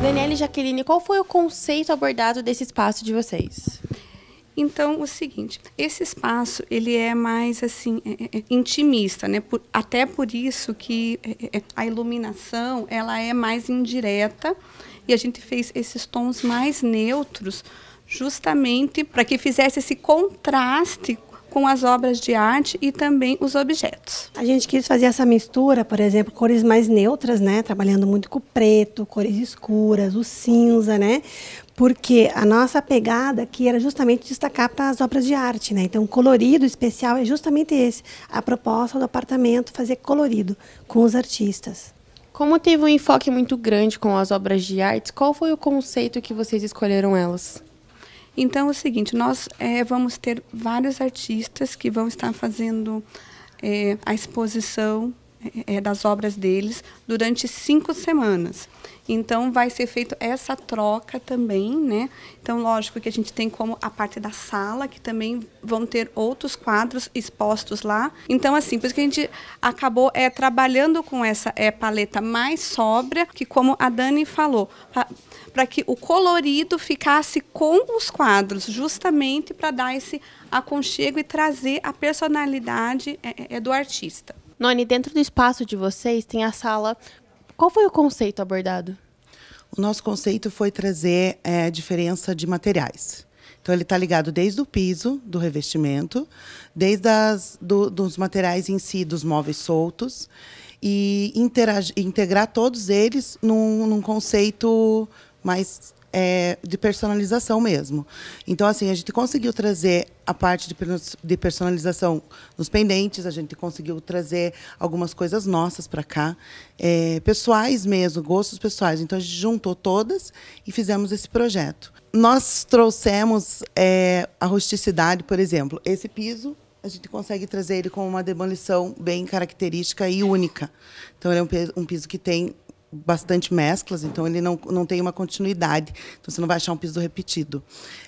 Daniela e Jaqueline, qual foi o conceito abordado desse espaço de vocês? Então, o seguinte, esse espaço ele é mais assim é, é, é intimista, né? Por, até por isso que é, é, é, a iluminação ela é mais indireta e a gente fez esses tons mais neutros, justamente para que fizesse esse contraste com as obras de arte e também os objetos. A gente quis fazer essa mistura, por exemplo, cores mais neutras, né? Trabalhando muito com o preto, cores escuras, o cinza, né? Porque a nossa pegada aqui era justamente destacar para as obras de arte, né? Então, colorido especial é justamente esse. A proposta do apartamento fazer colorido com os artistas. Como teve um enfoque muito grande com as obras de arte, qual foi o conceito que vocês escolheram elas? Então é o seguinte, nós é, vamos ter vários artistas que vão estar fazendo é, a exposição é, é, das obras deles durante cinco semanas. Então, vai ser feita essa troca também, né? Então, lógico que a gente tem como a parte da sala, que também vão ter outros quadros expostos lá. Então, assim, por isso que a gente acabou é, trabalhando com essa é, paleta mais sóbria, que como a Dani falou, para que o colorido ficasse com os quadros, justamente para dar esse aconchego e trazer a personalidade é, é do artista. Noni, dentro do espaço de vocês tem a sala. Qual foi o conceito abordado? O nosso conceito foi trazer é, a diferença de materiais. Então, ele está ligado desde o piso do revestimento, desde as, do, dos materiais em si, dos móveis soltos, e integrar todos eles num, num conceito mais é, de personalização mesmo. Então, assim, a gente conseguiu trazer a parte de personalização nos pendentes, a gente conseguiu trazer algumas coisas nossas para cá, é, pessoais mesmo, gostos pessoais. Então, a gente juntou todas e fizemos esse projeto. Nós trouxemos é, a rusticidade, por exemplo. Esse piso a gente consegue trazer ele com uma demolição bem característica e única. Então, ele é um piso que tem bastante mesclas, então ele não, não tem uma continuidade, então você não vai achar um piso repetido.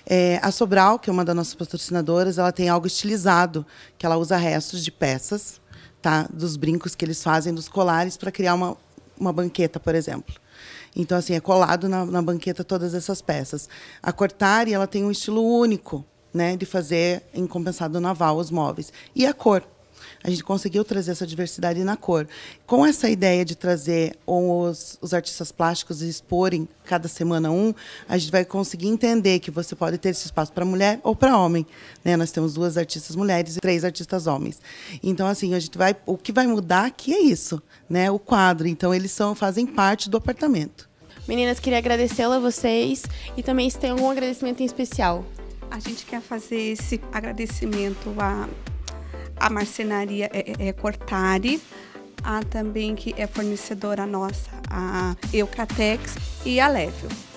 É, a Sobral, que é uma das nossas patrocinadoras, ela tem algo estilizado, que ela usa restos de peças, tá? dos brincos que eles fazem, dos colares, para criar uma, uma banqueta, por exemplo. Então, assim, é colado na, na banqueta todas essas peças. A Cortari, ela tem um estilo único, né, de fazer em compensado naval os móveis. E a cor, a gente conseguiu trazer essa diversidade na cor. Com essa ideia de trazer os, os artistas plásticos e exporem cada semana um, a gente vai conseguir entender que você pode ter esse espaço para mulher ou para homem. Né? Nós temos duas artistas mulheres e três artistas homens. Então, assim, a gente vai, o que vai mudar aqui é isso, né? o quadro. Então, eles são, fazem parte do apartamento. Meninas, queria agradecê-la a vocês e também se tem algum agradecimento em especial. A gente quer fazer esse agradecimento a a marcenaria é, é, é Cortari, a também que é fornecedora nossa, a Eucatex e a Levio.